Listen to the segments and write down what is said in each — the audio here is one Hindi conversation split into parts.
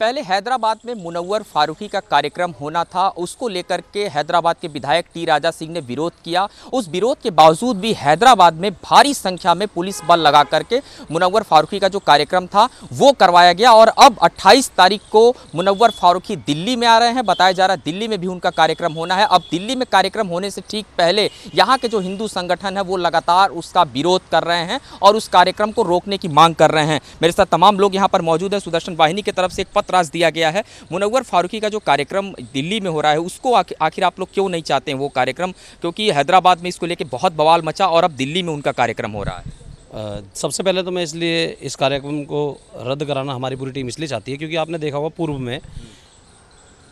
पहले हैदराबाद में मुनव्वर फारूकी का कार्यक्रम होना था उसको लेकर के हैदराबाद के विधायक टी राजा सिंह ने विरोध किया उस विरोध के बावजूद भी हैदराबाद में भारी संख्या में पुलिस बल लगा करके मुनवर फारूकी का जो कार्यक्रम था वो करवाया गया और अब 28 तारीख को मुनवर फारूकी दिल्ली में आ रहे हैं बताया जा रहा है दिल्ली में भी उनका कार्यक्रम होना है अब दिल्ली में कार्यक्रम होने से ठीक पहले यहाँ के जो हिंदू संगठन है वो लगातार उसका विरोध कर रहे हैं और उस कार्यक्रम को रोकने की मांग कर रहे हैं मेरे साथ तमाम लोग यहाँ पर मौजूद हैं सुदर्शन वाहिनी की तरफ से एक एतराज़ दिया गया है मुनवर फारूकी का जो कार्यक्रम दिल्ली में हो रहा है उसको आखिर आप लोग क्यों नहीं चाहते हैं वो कार्यक्रम क्योंकि हैदराबाद में इसको लेकर बहुत बवाल मचा और अब दिल्ली में उनका कार्यक्रम हो रहा है सबसे पहले तो मैं इसलिए इस कार्यक्रम को रद्द कराना हमारी पूरी टीम इसलिए चाहती है क्योंकि आपने देखा होगा पूर्व में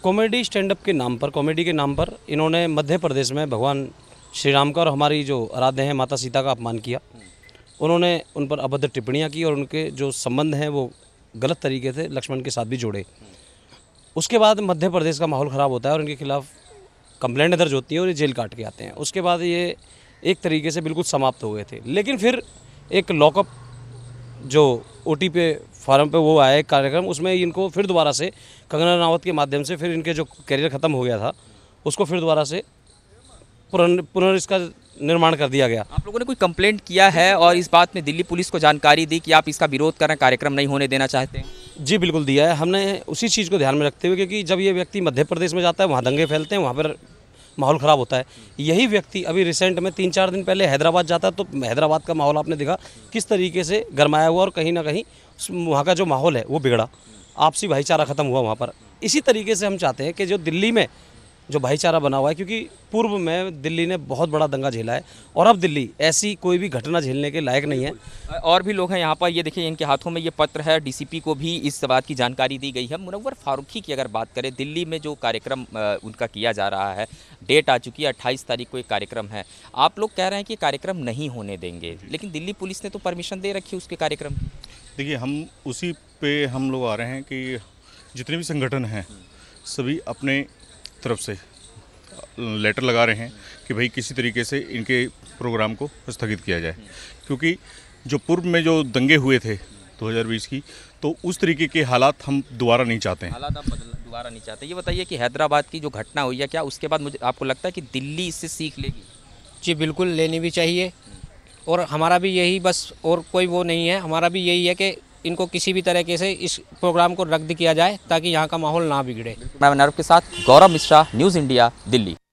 कॉमेडी स्टैंड अप के नाम पर कॉमेडी के नाम पर इन्होंने मध्य प्रदेश में भगवान श्री राम का और हमारी जो आराध्य हैं माता सीता का अपमान किया उन्होंने उन पर अभद्र टिप्पणियाँ की और उनके जो संबंध हैं वो गलत तरीके से लक्ष्मण के साथ भी जोड़े उसके बाद मध्य प्रदेश का माहौल ख़राब होता है और इनके खिलाफ कंप्लेंट दर्ज होती है और ये जेल काट के आते हैं उसके बाद ये एक तरीके से बिल्कुल समाप्त हो गए थे लेकिन फिर एक लॉकअप जो ओ टी पे फॉर्म पे वो आया एक कार्यक्रम उसमें इनको फिर दोबारा से कंगना रावत के माध्यम से फिर इनके जो करियर ख़त्म हो गया था उसको फिर दोबारा से पुनर् पुनर् इसका निर्माण कर दिया गया आप लोगों ने कोई कंप्लेंट किया है और इस बात में दिल्ली पुलिस को जानकारी दी कि आप इसका विरोध कर रहे कार्यक्रम नहीं होने देना चाहते हैं जी बिल्कुल दिया है हमने उसी चीज़ को ध्यान में रखते हुए क्योंकि जब ये व्यक्ति मध्य प्रदेश में जाता है वहाँ दंगे फैलते हैं वहाँ पर माहौल ख़राब होता है यही व्यक्ति अभी रिसेंट में तीन चार दिन पहले हैदराबाद जाता है तो हैदराबाद का माहौल आपने देखा किस तरीके से गरमाया हुआ और कहीं ना कहीं वहाँ का जो माहौल है वो बिगड़ा आपसी भाईचारा ख़त्म हुआ वहाँ पर इसी तरीके से हम चाहते हैं कि जो दिल्ली में जो भाईचारा बना हुआ है क्योंकि पूर्व में दिल्ली ने बहुत बड़ा दंगा झेला है और अब दिल्ली ऐसी कोई भी घटना झेलने के लायक नहीं है और भी लोग हैं यहाँ पर ये देखिए इनके हाथों में ये पत्र है डीसीपी को भी इस बात की जानकारी दी गई है मुनवर फारूकी की अगर बात करें दिल्ली में जो कार्यक्रम उनका किया जा रहा है डेट आ चुकी है अट्ठाईस तारीख को एक कार्यक्रम है आप लोग कह रहे हैं कि कार्यक्रम नहीं होने देंगे लेकिन दिल्ली पुलिस ने तो परमिशन दे रखी उसके कार्यक्रम देखिए हम उसी पे हम लोग आ रहे हैं कि जितने भी संगठन हैं सभी अपने तरफ से लेटर लगा रहे हैं कि भाई किसी तरीके से इनके प्रोग्राम को स्थगित किया जाए क्योंकि जो पूर्व में जो दंगे हुए थे 2020 की तो उस तरीके के हालात हम दोबारा नहीं चाहते हैं हालात आप दोबारा नहीं चाहते ये बताइए कि हैदराबाद की जो घटना हुई है क्या उसके बाद मुझे आपको लगता है कि दिल्ली इससे सीख लेगी जी बिल्कुल लेनी भी चाहिए और हमारा भी यही बस और कोई वो नहीं है हमारा भी यही है कि इनको किसी भी तरीके से इस प्रोग्राम को रद्द किया जाए ताकि यहाँ का माहौल ना बिगड़े मैं नर्व के साथ गौरव मिश्रा न्यूज़ इंडिया दिल्ली